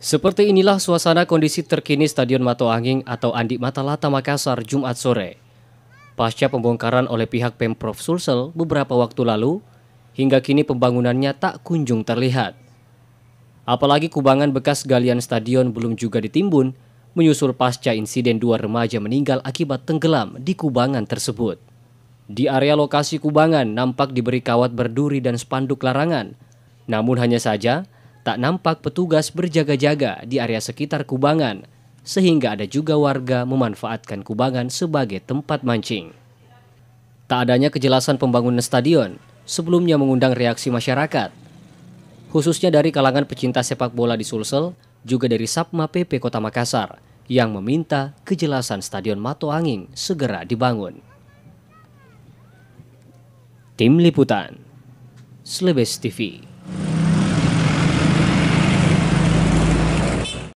Seperti inilah suasana kondisi terkini Stadion Mato Anging atau Andi Matalata Makassar Jumat sore. Pasca pembongkaran oleh pihak Pemprov Sulsel beberapa waktu lalu, hingga kini pembangunannya tak kunjung terlihat. Apalagi kubangan bekas galian stadion belum juga ditimbun, menyusul pasca insiden dua remaja meninggal akibat tenggelam di kubangan tersebut. Di area lokasi kubangan nampak diberi kawat berduri dan spanduk larangan, namun hanya saja tak nampak petugas berjaga-jaga di area sekitar kubangan, sehingga ada juga warga memanfaatkan kubangan sebagai tempat mancing. Tak adanya kejelasan pembangunan stadion sebelumnya mengundang reaksi masyarakat, khususnya dari kalangan pecinta sepak bola di Sulsel, juga dari Sapma PP Kota Makassar yang meminta kejelasan Stadion Mato Anging segera dibangun. Tim Liputan Slebes TV